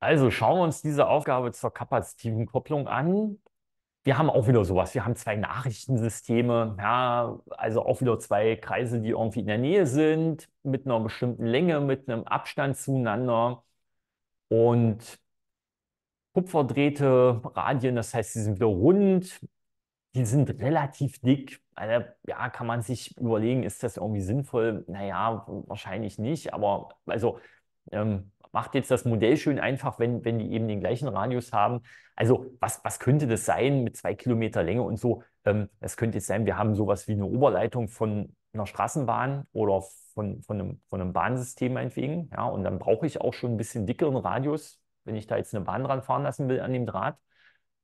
Also schauen wir uns diese Aufgabe zur kapazitiven Kopplung an. Wir haben auch wieder sowas. Wir haben zwei Nachrichtensysteme, ja, also auch wieder zwei Kreise, die irgendwie in der Nähe sind, mit einer bestimmten Länge, mit einem Abstand zueinander. Und kupferdrehte Radien, das heißt, die sind wieder rund, die sind relativ dick. Also, ja, kann man sich überlegen, ist das irgendwie sinnvoll? Naja, wahrscheinlich nicht, aber also ähm, macht jetzt das Modell schön einfach, wenn, wenn die eben den gleichen Radius haben. Also was, was könnte das sein mit zwei Kilometer Länge und so? Ähm, könnte jetzt sein, wir haben sowas wie eine Oberleitung von einer Straßenbahn oder von, von, einem, von einem Bahnsystem meinetwegen. Ja, und dann brauche ich auch schon ein bisschen dickeren Radius, wenn ich da jetzt eine Bahn dran fahren lassen will an dem Draht.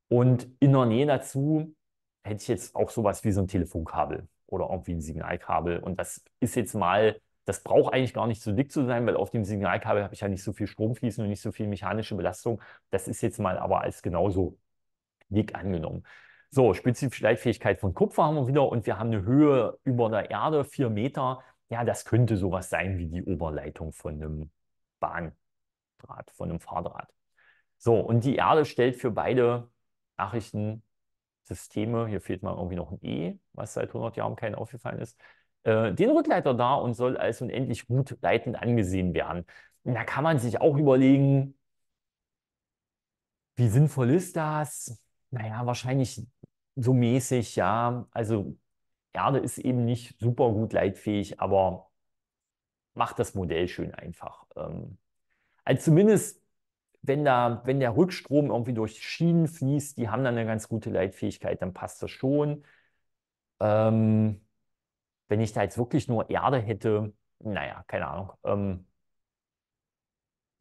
Und in der Nähe dazu hätte ich jetzt auch sowas wie so ein Telefonkabel oder irgendwie ein Signalkabel. Und das ist jetzt mal das braucht eigentlich gar nicht so dick zu sein, weil auf dem Signalkabel habe ich ja nicht so viel Strom fließen und nicht so viel mechanische Belastung. Das ist jetzt mal aber als genauso dick angenommen. So, spezifische Leitfähigkeit von Kupfer haben wir wieder und wir haben eine Höhe über der Erde, 4 Meter. Ja, das könnte sowas sein wie die Oberleitung von einem Bahndraht, von einem Fahrdraht. So, und die Erde stellt für beide Nachrichtensysteme, hier fehlt mal irgendwie noch ein E, was seit 100 Jahren keinen aufgefallen ist, äh, den Rückleiter dar und soll als unendlich gut leitend angesehen werden. Und da kann man sich auch überlegen, wie sinnvoll ist das? Naja, wahrscheinlich so mäßig, ja. Also Erde ist eben nicht super gut leitfähig, aber macht das Modell schön einfach. Ähm, also zumindest, wenn, da, wenn der Rückstrom irgendwie durch Schienen fließt, die haben dann eine ganz gute Leitfähigkeit, dann passt das schon. Ähm, wenn ich da jetzt wirklich nur Erde hätte, naja, keine Ahnung. Ähm,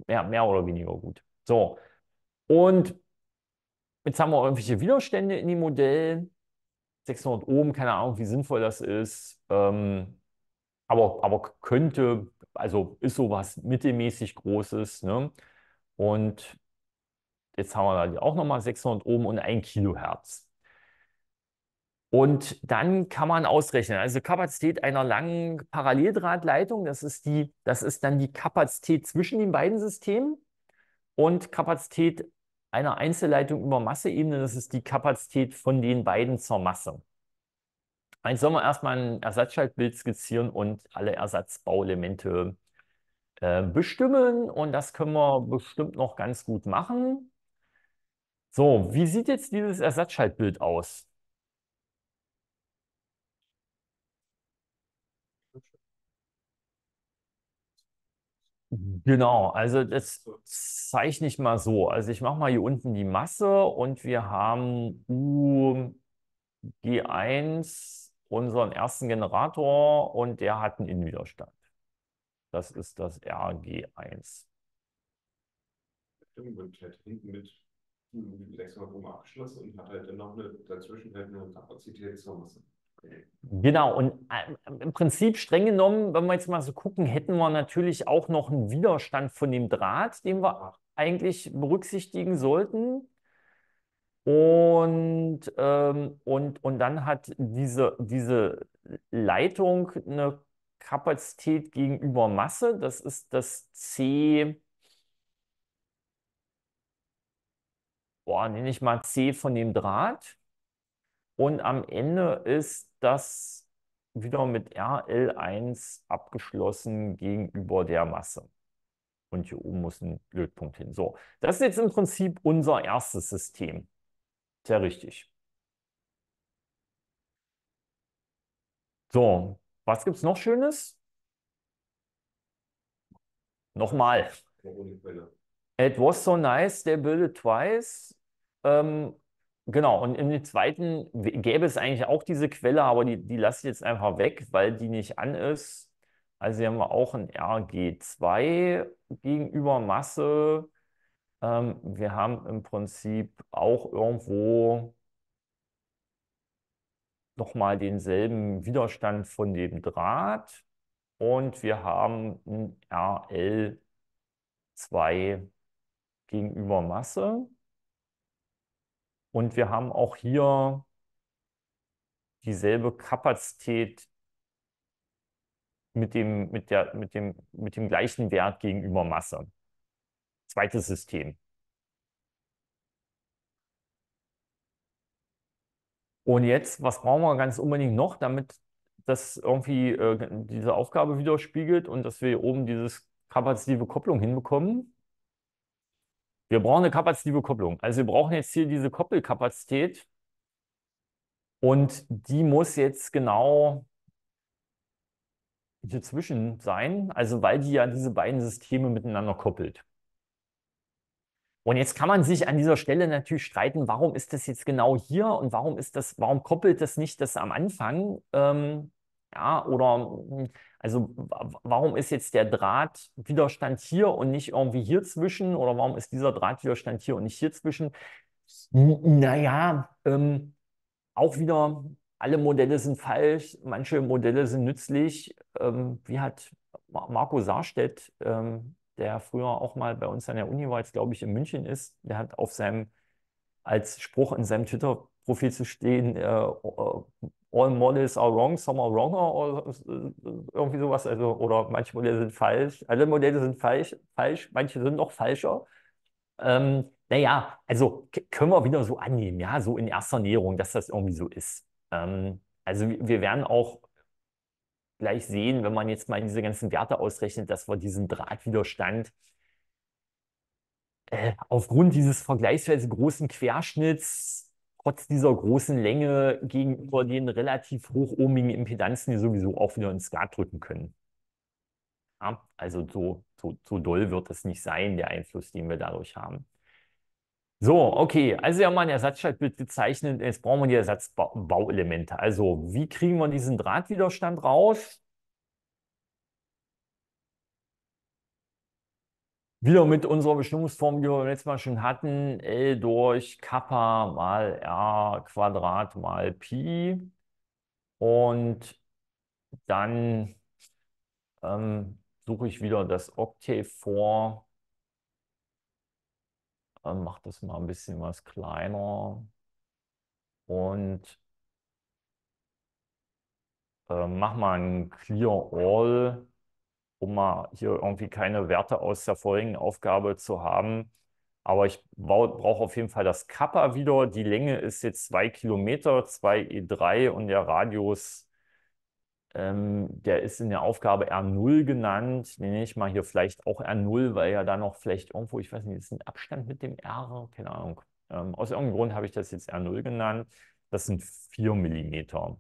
ja, mehr oder weniger gut. So. Und jetzt haben wir irgendwelche Widerstände in dem Modell. 600 Ohm, keine Ahnung, wie sinnvoll das ist. Ähm, aber, aber könnte, also ist sowas mittelmäßig Großes. Ne? Und jetzt haben wir da auch nochmal 600 Ohm und 1 Kilohertz. Und dann kann man ausrechnen. Also Kapazität einer langen Paralleldrahtleitung, das ist, die, das ist dann die Kapazität zwischen den beiden Systemen und Kapazität einer Einzelleitung über Masseebene, das ist die Kapazität von den beiden zur Masse. Jetzt sollen wir erstmal ein Ersatzschaltbild skizzieren und alle Ersatzbauelemente äh, bestimmen. Und das können wir bestimmt noch ganz gut machen. So, wie sieht jetzt dieses Ersatzschaltbild aus? Genau, also das zeichne ich mal so. Also ich mache mal hier unten die Masse und wir haben ug 1 unseren ersten Generator und der hat einen Innenwiderstand. Das ist das RG1. Und halt hinten mit 6,5 abgeschlossen und hat halt dann noch eine dazwischen halt eine Kapazität zur Masse. Genau, und ähm, im Prinzip streng genommen, wenn wir jetzt mal so gucken, hätten wir natürlich auch noch einen Widerstand von dem Draht, den wir eigentlich berücksichtigen sollten. Und, ähm, und, und dann hat diese, diese Leitung eine Kapazität gegenüber Masse. Das ist das C. Boah, nenne ich mal C von dem Draht. Und am Ende ist das wieder mit RL1 abgeschlossen gegenüber der Masse. Und hier oben muss ein Lötpunkt hin. So, das ist jetzt im Prinzip unser erstes System. Sehr richtig. So, was gibt es noch Schönes? Nochmal. It was so nice, they built it twice. Ähm, Genau, und im zweiten gäbe es eigentlich auch diese Quelle, aber die, die lasse ich jetzt einfach weg, weil die nicht an ist. Also hier haben wir auch ein RG2 gegenüber Masse. Ähm, wir haben im Prinzip auch irgendwo nochmal denselben Widerstand von dem Draht und wir haben ein RL2 gegenüber Masse. Und wir haben auch hier dieselbe Kapazität mit dem, mit der, mit dem, mit dem gleichen Wert gegenüber Masse. Zweites System. Und jetzt, was brauchen wir ganz unbedingt noch, damit das irgendwie äh, diese Aufgabe widerspiegelt und dass wir hier oben diese kapazitive Kopplung hinbekommen? Wir brauchen eine kapazitive Kopplung. Also wir brauchen jetzt hier diese Koppelkapazität und die muss jetzt genau hier zwischen sein, also weil die ja diese beiden Systeme miteinander koppelt. Und jetzt kann man sich an dieser Stelle natürlich streiten, warum ist das jetzt genau hier und warum ist das, warum koppelt das nicht das am Anfang? Ähm, ja, oder hm, also warum ist jetzt der Drahtwiderstand hier und nicht irgendwie hier zwischen? Oder warum ist dieser Drahtwiderstand hier und nicht hier zwischen? naja, ähm, auch wieder, alle Modelle sind falsch, manche Modelle sind nützlich. Ähm, wie hat Marco Sarstedt, ähm, der früher auch mal bei uns an der Uni war, jetzt glaube ich in München ist, der hat auf seinem, als Spruch in seinem Twitter Profil zu stehen, äh, äh, all models are wrong, some are wronger oder äh, irgendwie sowas. Also, oder manche Modelle sind falsch, alle Modelle sind falsch, falsch manche sind noch falscher. Ähm, naja, also können wir wieder so annehmen, ja, so in erster Näherung, dass das irgendwie so ist. Ähm, also wir werden auch gleich sehen, wenn man jetzt mal diese ganzen Werte ausrechnet, dass wir diesen Drahtwiderstand äh, aufgrund dieses vergleichsweise großen Querschnitts trotz dieser großen Länge gegenüber mhm. den relativ hochohmigen Impedanzen, die sowieso auch wieder ins Skat drücken können. Ja, also so, so, so doll wird das nicht sein, der Einfluss, den wir dadurch haben. So, okay, also wir haben mal ein Ersatzschaltbild gezeichnet. Jetzt brauchen wir die Ersatzbauelemente. Also, wie kriegen wir diesen Drahtwiderstand raus? wieder mit unserer Bestimmungsform, die wir beim letzten Mal schon hatten, L durch Kappa mal R Quadrat mal Pi. Und dann ähm, suche ich wieder das Oktave vor. Ähm, Mache das mal ein bisschen was kleiner. Und äh, mach mal ein Clear All um mal hier irgendwie keine Werte aus der vorigen Aufgabe zu haben. Aber ich brauche auf jeden Fall das Kappa wieder. Die Länge ist jetzt 2 Kilometer, 2 E3 und der Radius, ähm, der ist in der Aufgabe R0 genannt. nenne ich mal hier vielleicht auch R0, weil ja da noch vielleicht irgendwo, ich weiß nicht, ist ein Abstand mit dem R, keine Ahnung. Ähm, aus irgendeinem Grund habe ich das jetzt R0 genannt. Das sind 4 Millimeter.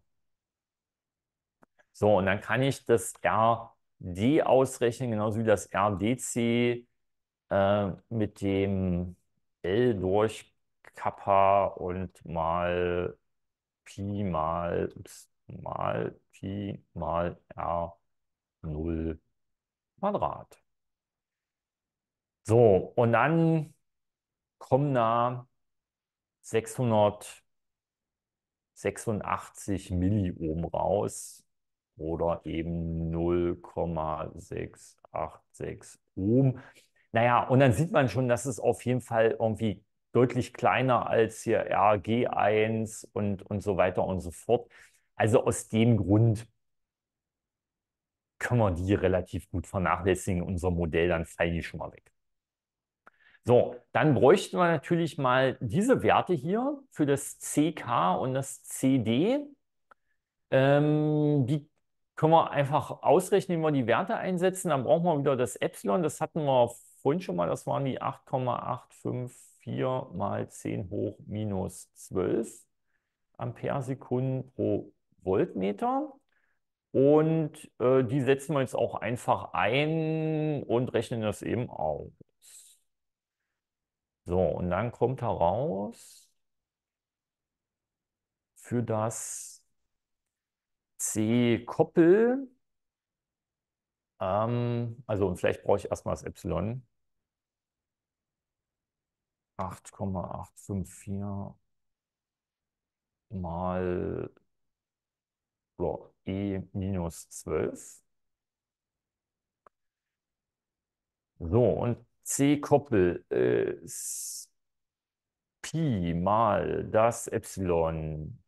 So, und dann kann ich das R D ausrechnen, genauso wie das RDC äh, mit dem L durch Kappa und mal Pi mal ups, mal Pi mal R0 Quadrat. So, und dann kommen da 686 Milliohm raus oder eben 0,686 Ohm. Naja, und dann sieht man schon, dass es auf jeden Fall irgendwie deutlich kleiner als hier RG1 und, und so weiter und so fort. Also aus dem Grund können wir die relativ gut vernachlässigen, unser Modell, dann fallen die schon mal weg. So, dann bräuchten wir natürlich mal diese Werte hier für das CK und das CD. Ähm, die können wir einfach ausrechnen, wenn wir die Werte einsetzen. Dann brauchen wir wieder das Epsilon. Das hatten wir vorhin schon mal. Das waren die 8,854 mal 10 hoch minus 12 Ampere Sekunden pro Voltmeter. Und äh, die setzen wir jetzt auch einfach ein und rechnen das eben aus. So, und dann kommt heraus für das C Koppel. Ähm, also, und vielleicht brauche ich erstmal das Epsilon. 8,854 mal so, E minus 12. So, und C-Koppel ist Pi mal das Epsilon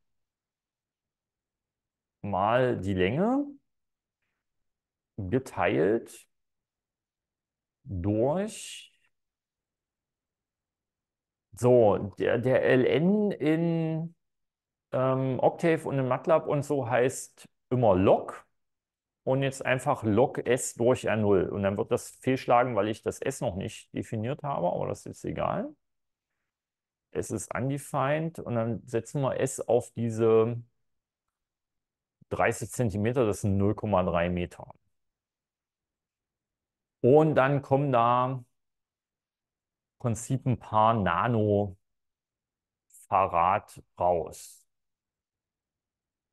mal die Länge geteilt durch so der, der ln in ähm, Octave und in MATLAB und so heißt immer log und jetzt einfach log s durch r0 und dann wird das fehlschlagen, weil ich das s noch nicht definiert habe, aber das ist egal. Es ist undefined und dann setzen wir s auf diese 30 Zentimeter, das sind 0,3 Meter. Und dann kommen da im Prinzip ein paar Nano-Farad raus.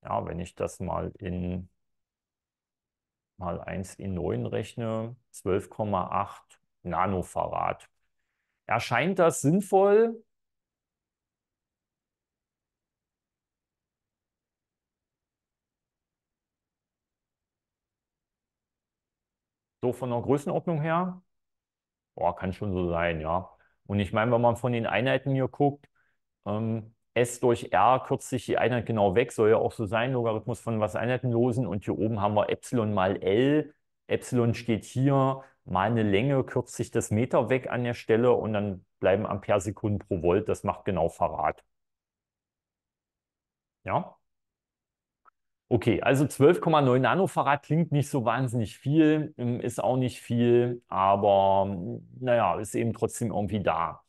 Ja, wenn ich das mal in mal 1 in 9 rechne, 12,8 Nanofarad. Erscheint das sinnvoll? So von der Größenordnung her, boah, kann schon so sein, ja. Und ich meine, wenn man von den Einheiten hier guckt, ähm, S durch R kürzt sich die Einheit genau weg, soll ja auch so sein, Logarithmus von was Einheiten losen. Und hier oben haben wir Epsilon mal L. Epsilon steht hier, mal eine Länge kürzt sich das Meter weg an der Stelle und dann bleiben Ampere Sekunden pro Volt. Das macht genau Farad. Ja? Okay, also 12,9 Nanofarad klingt nicht so wahnsinnig viel, ähm, ist auch nicht viel, aber hm, naja, ist eben trotzdem irgendwie da.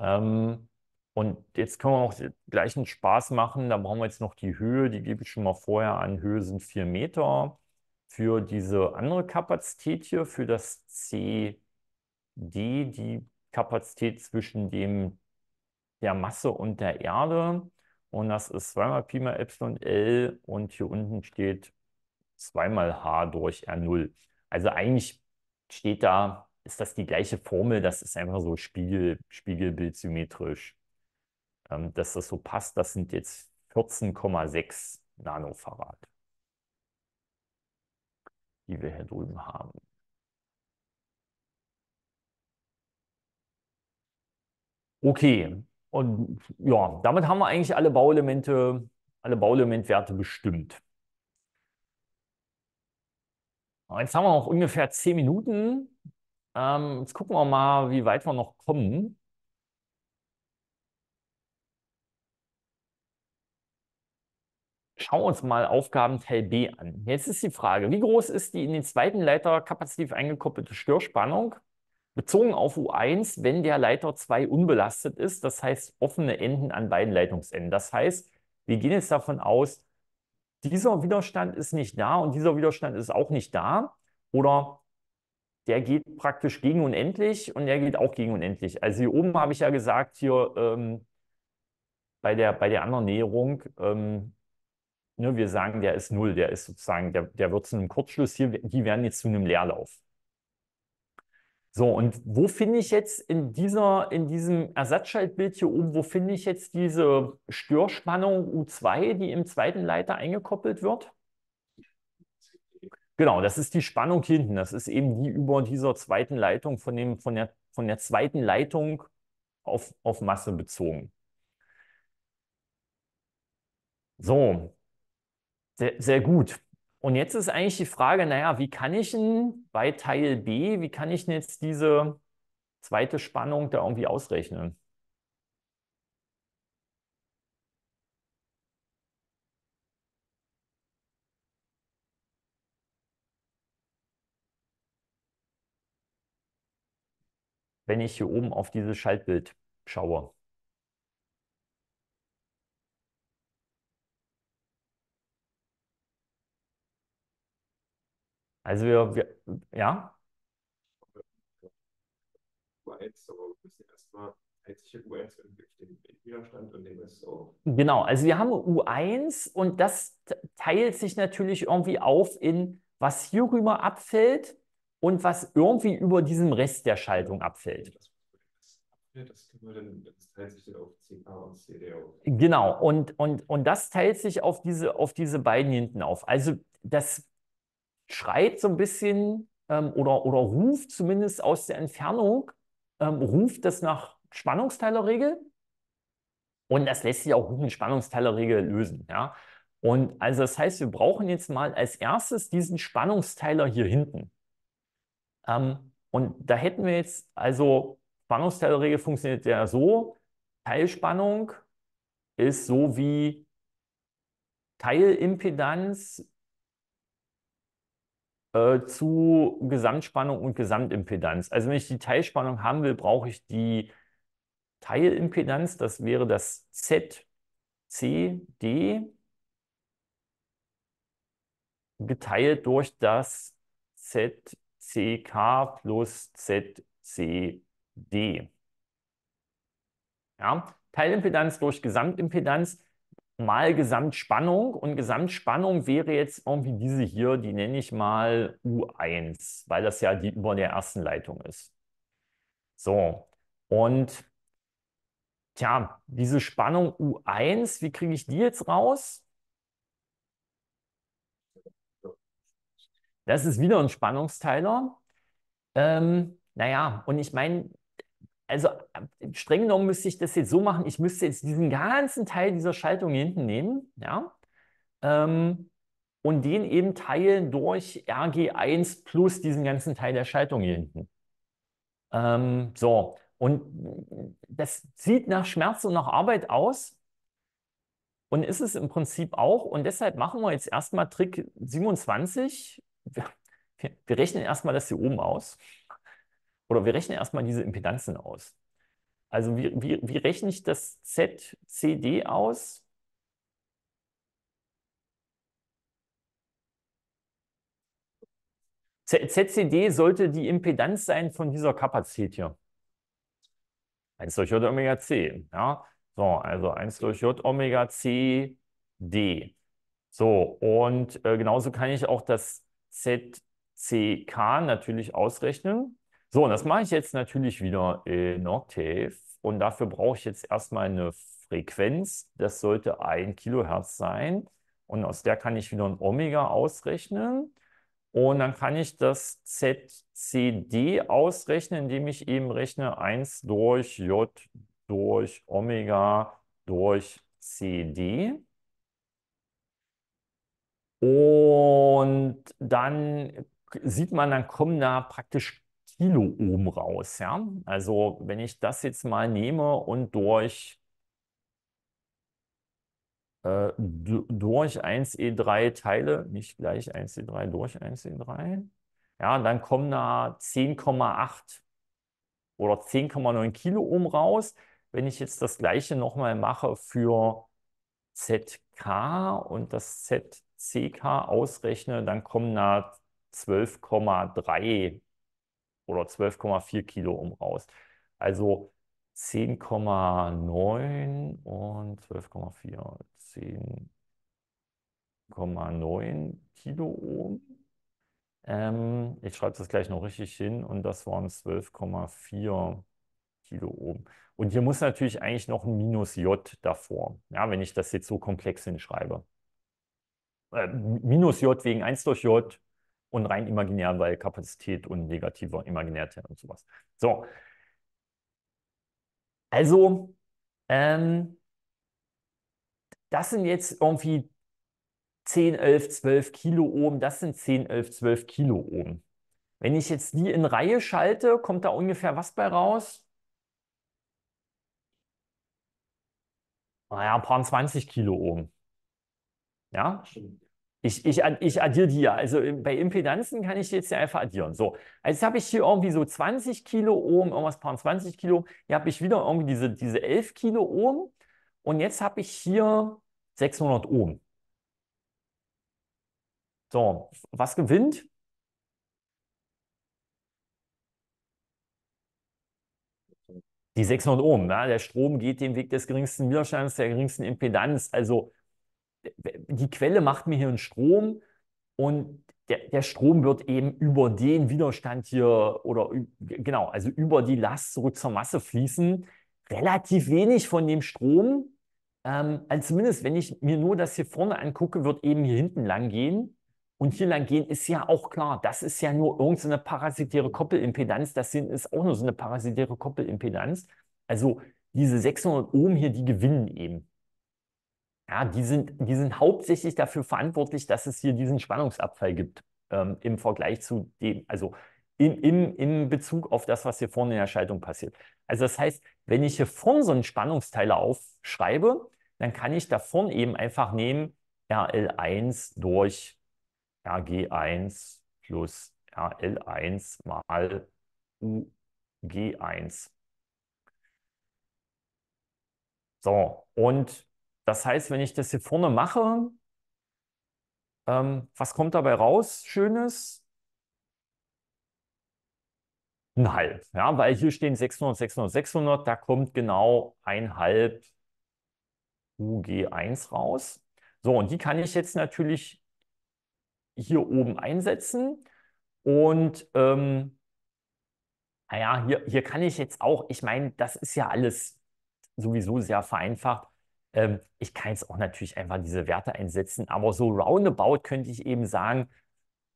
Ähm, und jetzt können wir auch gleich einen Spaß machen. Da brauchen wir jetzt noch die Höhe, die gebe ich schon mal vorher an. Höhe sind 4 Meter. Für diese andere Kapazität hier, für das CD, die Kapazität zwischen dem, der Masse und der Erde, und das ist zweimal Pi mal Epsilon L und hier unten steht zweimal H durch R0. Also eigentlich steht da, ist das die gleiche Formel, das ist einfach so Spiegel, Spiegelbild Ähm, dass das so passt, das sind jetzt 14,6 Nanofarad, die wir hier drüben haben. Okay, und ja, damit haben wir eigentlich alle Bauelemente, alle Bauelementwerte bestimmt. Jetzt haben wir noch ungefähr zehn Minuten. Ähm, jetzt gucken wir mal, wie weit wir noch kommen. Schauen wir uns mal Aufgabenteil B an. Jetzt ist die Frage, wie groß ist die in den zweiten Leiter kapazitiv eingekoppelte Störspannung? Bezogen auf U1, wenn der Leiter 2 unbelastet ist, das heißt offene Enden an beiden Leitungsenden. Das heißt, wir gehen jetzt davon aus, dieser Widerstand ist nicht da und dieser Widerstand ist auch nicht da. Oder der geht praktisch gegen unendlich und der geht auch gegen unendlich. Also hier oben habe ich ja gesagt, hier ähm, bei, der, bei der anderen Näherung, ähm, ne, wir sagen, der ist null, der ist sozusagen, der, der wird zu einem Kurzschluss hier, die werden jetzt zu einem Leerlauf. So, und wo finde ich jetzt in, dieser, in diesem Ersatzschaltbild hier oben, wo finde ich jetzt diese Störspannung U2, die im zweiten Leiter eingekoppelt wird? Genau, das ist die Spannung hinten. Das ist eben die über dieser zweiten Leitung von, dem, von, der, von der zweiten Leitung auf, auf Masse bezogen. So, sehr, sehr gut. Und jetzt ist eigentlich die Frage, naja, wie kann ich denn bei Teil B, wie kann ich denn jetzt diese zweite Spannung da irgendwie ausrechnen? wenn ich hier oben auf dieses Schaltbild schaue. Also wir, wir ja? Genau, also wir haben U1 und das teilt sich natürlich irgendwie auf in, was hierüber abfällt und was irgendwie über diesem Rest der Schaltung abfällt. Genau, und, und, und das teilt sich auf diese, auf diese beiden hinten auf. Also das schreit so ein bisschen ähm, oder, oder ruft zumindest aus der Entfernung, ähm, ruft das nach Spannungsteilerregel. Und das lässt sich auch gut mit Spannungsteilerregel lösen. Ja? Und also das heißt, wir brauchen jetzt mal als erstes diesen Spannungsteiler hier hinten. Ähm, und da hätten wir jetzt, also Spannungsteilerregel funktioniert ja so, Teilspannung ist so wie Teilimpedanz äh, zu Gesamtspannung und Gesamtimpedanz. Also wenn ich die Teilspannung haben will, brauche ich die Teilimpedanz. Das wäre das Z, C, D geteilt durch das ZCK plus ZCD. Ja? Teilimpedanz durch Gesamtimpedanz mal Gesamtspannung und Gesamtspannung wäre jetzt irgendwie diese hier, die nenne ich mal U1, weil das ja die über der ersten Leitung ist. So, und tja, diese Spannung U1, wie kriege ich die jetzt raus? Das ist wieder ein Spannungsteiler. Ähm, naja, und ich meine, also äh, streng genommen müsste ich das jetzt so machen, ich müsste jetzt diesen ganzen Teil dieser Schaltung hier hinten nehmen, ja, ähm, und den eben teilen durch RG1 plus diesen ganzen Teil der Schaltung hier hinten. Ähm, so, und das sieht nach Schmerz und nach Arbeit aus. Und ist es im Prinzip auch. Und deshalb machen wir jetzt erstmal Trick 27. Wir, wir, wir rechnen erstmal das hier oben aus oder wir rechnen erstmal diese Impedanzen aus. Also wie, wie, wie rechne ich das ZCD aus? ZCD sollte die Impedanz sein von dieser Kapazität hier. 1 durch J Omega C. Ja? So, also 1 durch J Omega C D. So, und äh, genauso kann ich auch das ZCK natürlich ausrechnen. So, und das mache ich jetzt natürlich wieder in Octave. Und dafür brauche ich jetzt erstmal eine Frequenz. Das sollte 1 Kilohertz sein. Und aus der kann ich wieder ein Omega ausrechnen. Und dann kann ich das ZCD ausrechnen, indem ich eben rechne 1 durch J durch Omega durch CD. Und dann sieht man, dann kommen da praktisch Kiloohm raus. Ja? Also wenn ich das jetzt mal nehme und durch äh, durch 1E3 e teile, nicht gleich 1E3 e durch 1E3, e ja, dann kommen da 10,8 oder 10,9 Kiloohm raus. Wenn ich jetzt das gleiche nochmal mache für ZK und das ZCK ausrechne, dann kommen da 12,3 oder 12,4 Kilo um raus. Also 10,9 und 12,4, 10,9 Kilo Ohm. Ähm, ich schreibe das gleich noch richtig hin und das waren 12,4 Kilo Ohm. Und hier muss natürlich eigentlich noch ein Minus J davor, ja, wenn ich das jetzt so komplex hinschreibe. Äh, minus J wegen 1 durch J und rein imaginär, weil Kapazität und negativer Imaginärwert und sowas. So. Also, ähm, das sind jetzt irgendwie 10, 11, 12 Kilo oben. Das sind 10, 11, 12 Kilo oben. Wenn ich jetzt die in Reihe schalte, kommt da ungefähr was bei raus? Naja, ein paar 20 Kilo oben. Ja? Stimmt. Ich, ich, ich addiere die ja. Also ähm, bei Impedanzen kann ich jetzt ja einfach addieren. So, also jetzt habe ich hier irgendwie so 20 Kilo Ohm, irgendwas paar 20 Kilo. Hier habe ich wieder irgendwie diese, diese 11 Kilo Ohm. Und jetzt habe ich hier 600 Ohm. So, was gewinnt? Die 600 Ohm. Ne? Der Strom geht den Weg des geringsten Widerstands, der geringsten Impedanz. Also die Quelle macht mir hier einen Strom und der, der, Strom wird eben über den Widerstand hier oder genau, also über die Last zurück zur Masse fließen. Relativ wenig von dem Strom, ähm, also zumindest wenn ich mir nur das hier vorne angucke, wird eben hier hinten lang gehen. Und hier lang gehen ist ja auch klar, das ist ja nur irgendeine parasitäre Koppelimpedanz. Das hier ist auch nur so eine parasitäre Koppelimpedanz. Also diese 600 Ohm hier, die gewinnen eben ja, die sind, die sind hauptsächlich dafür verantwortlich, dass es hier diesen Spannungsabfall gibt ähm, im Vergleich zu dem, also in, in, in Bezug auf das, was hier vorne in der Schaltung passiert. Also das heißt, wenn ich hier vorne so einen Spannungsteiler aufschreibe, dann kann ich da vorne eben einfach nehmen RL1 durch RG1 plus RL1 mal UG1. So, und das heißt, wenn ich das hier vorne mache, ähm, was kommt dabei raus? Schönes? Ein Halb. Ja, weil hier stehen 600, 600, 600. Da kommt genau ein Halb UG1 raus. So, und die kann ich jetzt natürlich hier oben einsetzen. Und ähm, naja, hier, hier kann ich jetzt auch, ich meine, das ist ja alles sowieso sehr vereinfacht. Ähm, ich kann jetzt auch natürlich einfach diese Werte einsetzen, aber so roundabout könnte ich eben sagen,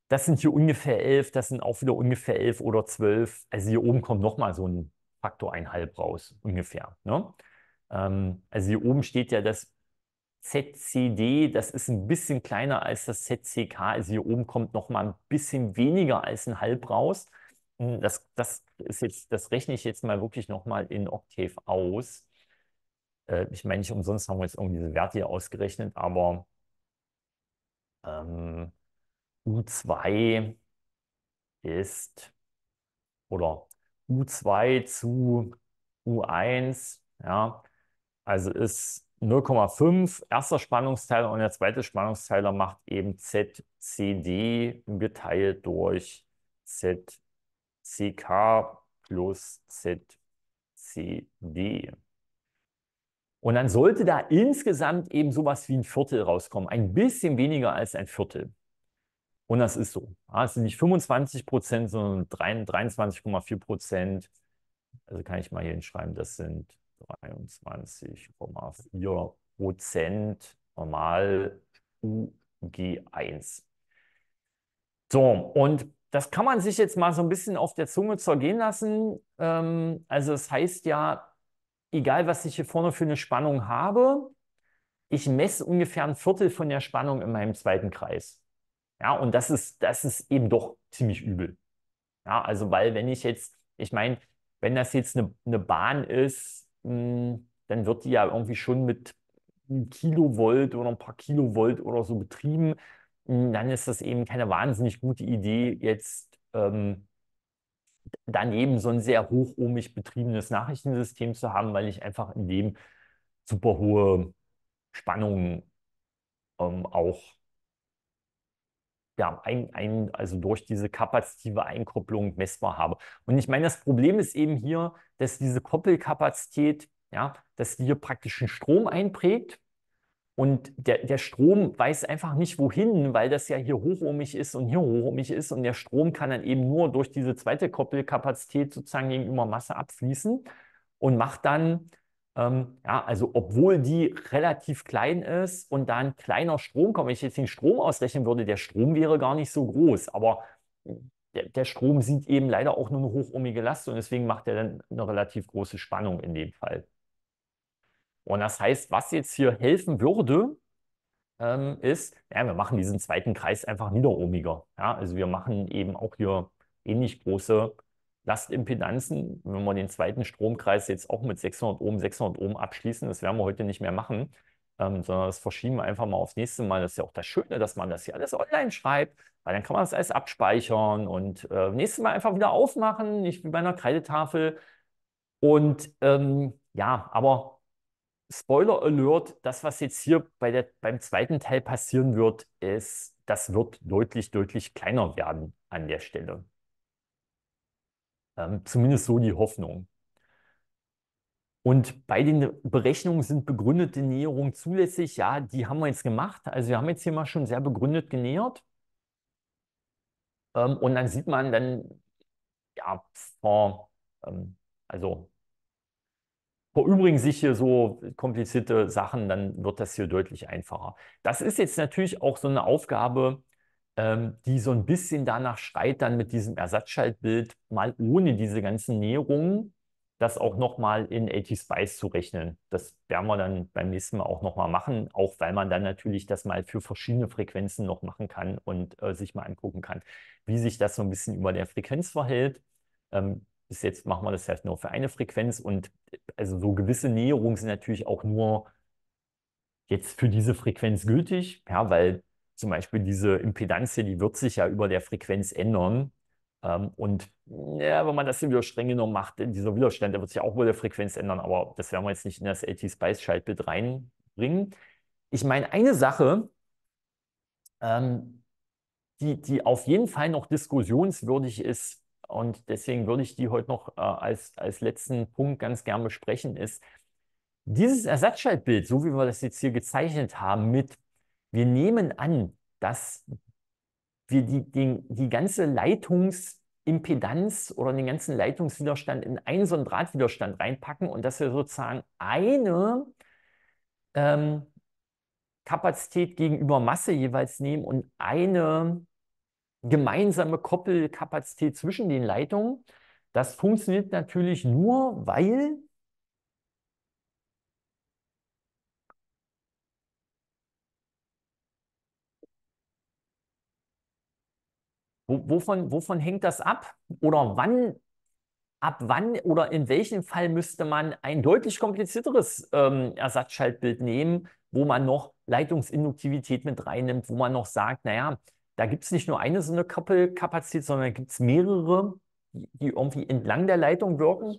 das sind hier ungefähr elf, das sind auch wieder ungefähr elf oder zwölf. Also hier oben kommt nochmal so ein Faktor einhalb raus, ungefähr. Ne? Ähm, also hier oben steht ja das ZCD, das ist ein bisschen kleiner als das ZCK. Also hier oben kommt nochmal ein bisschen weniger als ein halb raus. Hm, das, das, ist jetzt, das rechne ich jetzt mal wirklich nochmal in Octave aus äh, ich meine, nicht umsonst haben wir jetzt irgendwie diese Werte hier ausgerechnet, aber ähm, U2 ist oder U2 zu U1, ja, also ist 0,5 erster Spannungsteiler und der zweite Spannungsteiler macht eben ZCD geteilt durch ZCK plus ZCD. Und dann sollte da insgesamt eben sowas wie ein Viertel rauskommen. Ein bisschen weniger als ein Viertel. Und das ist so. Es sind nicht 25 Prozent, sondern 23,4 Prozent. Also kann ich mal hier hinschreiben, das sind 23,4 Prozent normal UG1. So, und das kann man sich jetzt mal so ein bisschen auf der Zunge zergehen lassen. Ähm, also es das heißt ja, egal was ich hier vorne für eine Spannung habe, ich messe ungefähr ein Viertel von der Spannung in meinem zweiten Kreis. Ja, und das ist, das ist eben doch ziemlich übel. Ja, also weil wenn ich jetzt, ich meine, wenn das jetzt eine, eine Bahn ist, mh, hm, dann wird die ja irgendwie schon mit einem Kilovolt oder ein paar Kilovolt oder so betrieben. Mh, hm, dann ist das eben keine wahnsinnig gute Idee, jetzt ähm, daneben so ein sehr hochohmig betriebenes Nachrichtensystem zu haben, weil ich einfach in dem super hohe Spannungen ähm, auch ja, ein, ein, also durch diese kapazitive Einkopplung messbar habe. Und ich meine, das Problem ist eben hier, dass diese Koppelkapazität, ja, dass die hier praktisch einen Strom einprägt und der, der Strom weiß einfach nicht wohin, weil das ja hier hochohmig ist und hier hochohmig ist. Und der Strom kann dann eben nur durch diese zweite Koppelkapazität sozusagen gegenüber Masse abfließen und macht dann, ähm, ja, also obwohl die relativ klein ist und dann kleiner Strom kommt, wenn ich jetzt den Strom ausrechnen würde, der Strom wäre gar nicht so groß. Aber der, der Strom sieht eben leider auch nur eine hochohmige Last und deswegen macht er dann eine relativ große Spannung in dem Fall. Und das heißt, was jetzt hier helfen würde, ähm, ist, ja, wir machen diesen zweiten Kreis einfach niederohmiger. Ja? Also wir machen eben auch hier ähnlich große Lastimpedanzen. Wenn wir den zweiten Stromkreis jetzt auch mit 600 Ohm, 600 Ohm abschließen, das werden wir heute nicht mehr machen, ähm, sondern das verschieben wir einfach mal aufs nächste Mal. Das ist ja auch das Schöne, dass man das hier alles online schreibt, weil dann kann man das alles abspeichern und äh, nächstes Mal einfach wieder aufmachen, nicht wie bei einer Kreidetafel. Und ähm, ja, aber Spoiler Alert, das, was jetzt hier bei der, beim zweiten Teil passieren wird, ist, das wird deutlich, deutlich kleiner werden an der Stelle. Ähm, zumindest so die Hoffnung. Und bei den Berechnungen sind begründete Näherungen zulässig. Ja, die haben wir jetzt gemacht. Also wir haben jetzt hier mal schon sehr begründet genähert. Ähm, und dann sieht man dann, ja, ähm, also verübrigen sich hier so komplizierte Sachen, dann wird das hier deutlich einfacher. Das ist jetzt natürlich auch so eine Aufgabe, ähm, die so ein bisschen danach schreit, dann mit diesem Ersatzschaltbild mal ohne diese ganzen Näherungen das auch nochmal in AT-Spice zu rechnen. Das werden wir dann beim nächsten Mal auch nochmal machen, auch weil man dann natürlich das mal für verschiedene Frequenzen noch machen kann und äh, sich mal angucken kann, wie sich das so ein bisschen über der Frequenz verhält. Ähm, bis jetzt machen wir das halt nur für eine Frequenz und also so gewisse Näherungen sind natürlich auch nur jetzt für diese Frequenz gültig, ja, weil zum Beispiel diese Impedanz hier, die wird sich ja über der Frequenz ändern. Ähm, und ja, wenn man das hier wieder streng genommen macht, dieser Widerstand, der wird sich auch über der Frequenz ändern, aber das werden wir jetzt nicht in das LT-Spice-Schaltbild reinbringen. Ich meine, eine Sache, ähm, die, die auf jeden Fall noch diskussionswürdig ist, und deswegen würde ich die heute noch äh, als, als letzten Punkt ganz gern besprechen, ist dieses Ersatzschaltbild, so wie wir das jetzt hier gezeichnet haben, mit wir nehmen an, dass wir die, die, die ganze Leitungsimpedanz oder den ganzen Leitungswiderstand in einen so einen Drahtwiderstand reinpacken und dass wir sozusagen eine ähm, Kapazität gegenüber Masse jeweils nehmen und eine gemeinsame Koppelkapazität zwischen den Leitungen. Das funktioniert natürlich nur, weil Wovon, wovon, hängt das ab? Oder wann, ab wann oder in welchem Fall müsste man ein deutlich komplizierteres ähm, Ersatzschaltbild nehmen, wo man noch Leitungsinduktivität mit reinnimmt, wo man noch sagt, naja, da gibt es nicht nur eine so eine Koppelkapazität, sondern gibt es mehrere, die, irgendwie entlang der Leitung wirken.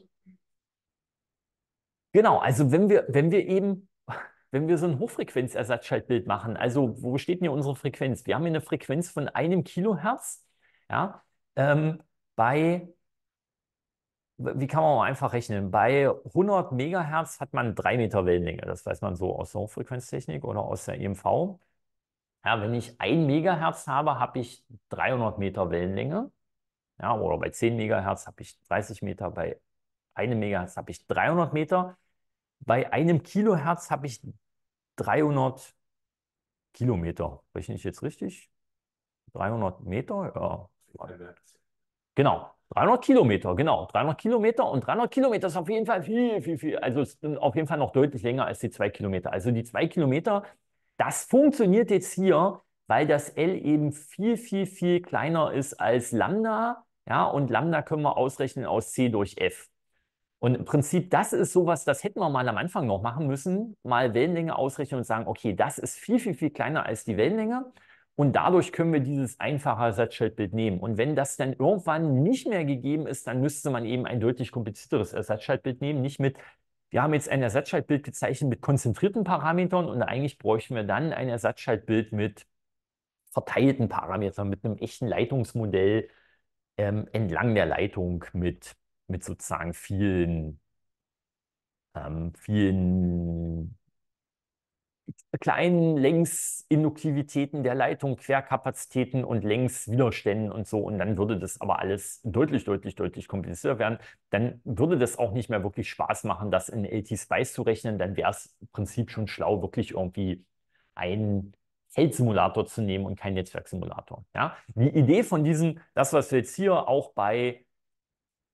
Genau, also wenn wir, wenn wir eben, wenn wir so ein Hochfrequenzersatzschaltbild machen, also wo steht denn hier unsere Frequenz? Wir haben hier eine Frequenz von einem Kilohertz, ja, ähm, bei, wie kann man auch einfach rechnen? Bei 100 Megahertz hat man 3 Meter Wellenlänge. Das weiß man so aus der Hochfrequenztechnik oder aus der EMV. Ja, wenn ich ein Megahertz habe, habe ich 300 Meter Wellenlänge. Ja, oder bei 10 Megahertz habe ich 30 Meter, bei einem Megahertz habe ich 300 Meter. Bei einem Kilohertz habe ich 300 Kilometer. Rechne ich jetzt richtig? 300 Meter? Ja. Genau, 300 Kilometer, genau. 300 Kilometer und 300 Kilometer ist auf jeden Fall viel, viel, viel. Also auf jeden Fall noch deutlich länger als die 2 Kilometer. Also die 2 Kilometer das funktioniert jetzt hier, weil das L eben viel, viel, viel kleiner ist als Lambda. Ja, und Lambda können wir ausrechnen aus C durch F. Und im Prinzip, das ist sowas, das hätten wir mal am Anfang noch machen müssen, mal Wellenlänge ausrechnen und sagen, okay, das ist viel, viel, viel kleiner als die Wellenlänge. Und dadurch können wir dieses einfache Ersatzschaltbild nehmen. Und wenn das dann irgendwann nicht mehr gegeben ist, dann müsste man eben ein deutlich komplizierteres Ersatzschaltbild nehmen, nicht mit wir haben jetzt ein Ersatzschaltbild gezeichnet mit konzentrierten Parametern und eigentlich bräuchten wir dann ein Ersatzschaltbild mit verteilten Parametern, mit einem echten Leitungsmodell ähm, entlang der Leitung mit, mit sozusagen vielen, ähm, vielen kleinen Längsinduktivitäten der Leitung, Querkapazitäten und Längswiderständen und so. Und dann würde das aber alles deutlich, deutlich, deutlich komplizierter werden. Dann würde das auch nicht mehr wirklich Spaß machen, das in LT-Spice zu rechnen. Dann wäre es im Prinzip schon schlau, wirklich irgendwie einen Feldsimulator zu nehmen und keinen Netzwerksimulator. Ja? Die Idee von diesem, das, was wir jetzt hier auch bei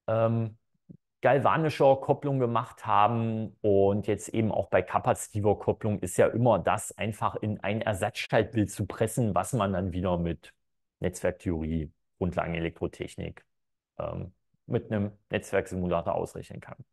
ähm, galvanischer Kopplung gemacht haben und jetzt eben auch bei kapazitiver Kopplung ist ja immer das, einfach in ein Ersatzschaltbild zu pressen, was man dann wieder mit Netzwerktheorie, Grundlagenelektrotechnik, ähm, mit einem Netzwerksimulator ausrechnen kann.